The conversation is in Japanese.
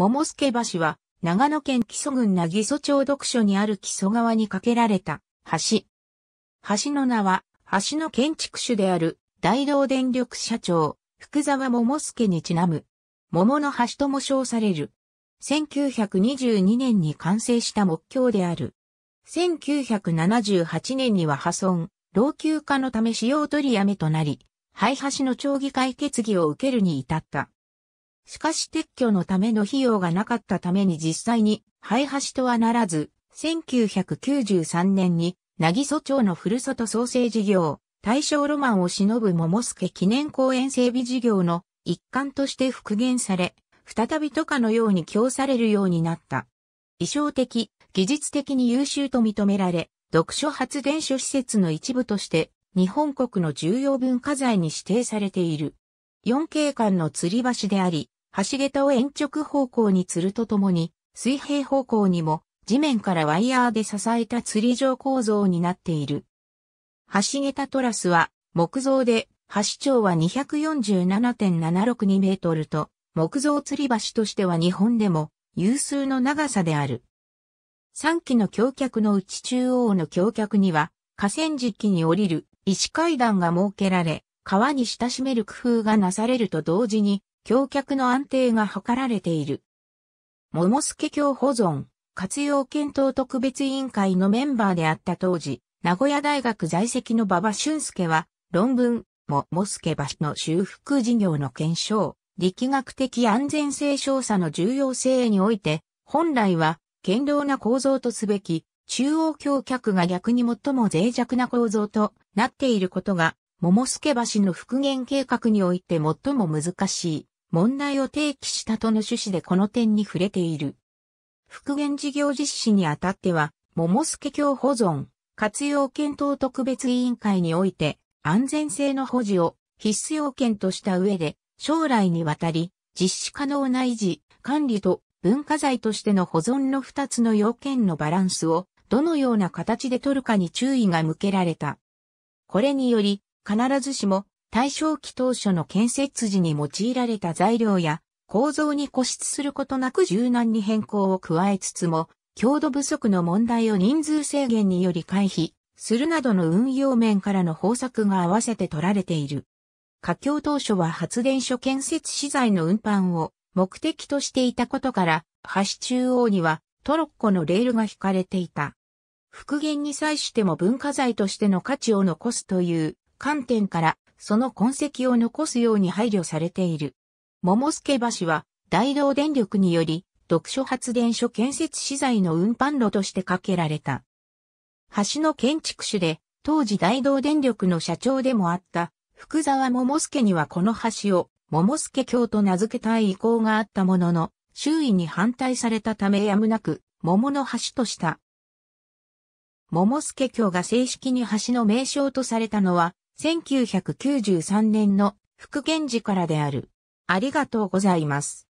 桃助橋は、長野県木曽郡な木曽町読書にある木曽川に架けられた橋。橋の名は、橋の建築主である大道電力社長、福沢桃助にちなむ。桃の橋とも称される。1922年に完成した木橋である。1978年には破損、老朽化のため使用取りやめとなり、廃橋の町議会決議を受けるに至った。しかし撤去のための費用がなかったために実際に廃橋とはならず、1993年に、渚曽町のふるさと創生事業、大正ロマンを忍ぶ桃助記念公園整備事業の一環として復元され、再び都下のように供されるようになった。衣装的、技術的に優秀と認められ、読書発電所施設の一部として、日本国の重要文化財に指定されている。4景観の吊り橋であり、橋桁を延直方向に吊るとともに、水平方向にも地面からワイヤーで支えた吊り状構造になっている。橋桁トラスは木造で、橋長は247.762メートルと、木造吊り橋としては日本でも有数の長さである。3基の橋脚のうち中央の橋脚には、河川敷に降りる石階段が設けられ、川に親しめる工夫がなされると同時に、橋脚の安定が図られている。桃助橋保存、活用検討特別委員会のメンバーであった当時、名古屋大学在籍の馬場俊介は、論文、桃助橋の修復事業の検証、力学的安全性調査の重要性において、本来は、堅牢な構造とすべき、中央橋脚が逆に最も脆弱な構造となっていることが、桃助橋の復元計画において最も難しい問題を提起したとの趣旨でこの点に触れている。復元事業実施にあたっては、桃助橋保存、活用検討特別委員会において、安全性の保持を必須要件とした上で、将来にわたり、実施可能な維持、管理と文化財としての保存の2つの要件のバランスを、どのような形で取るかに注意が向けられた。これにより、必ずしも大正期当初の建設時に用いられた材料や構造に固執することなく柔軟に変更を加えつつも、強度不足の問題を人数制限により回避するなどの運用面からの方策が合わせて取られている。架橋当初は発電所建設資材の運搬を目的としていたことから、橋中央にはトロッコのレールが引かれていた。復元に際しても文化財としての価値を残すという観点からその痕跡を残すように配慮されている。桃助橋は、大道電力により、読書発電所建設資材の運搬路として架けられた。橋の建築主で、当時大道電力の社長でもあった、福沢桃助にはこの橋を、桃助橋と名付けたい意向があったものの、周囲に反対されたためやむなく、桃の橋とした。桃助橋が正式に橋の名称とされたのは、1993年の復元時からである。ありがとうございます。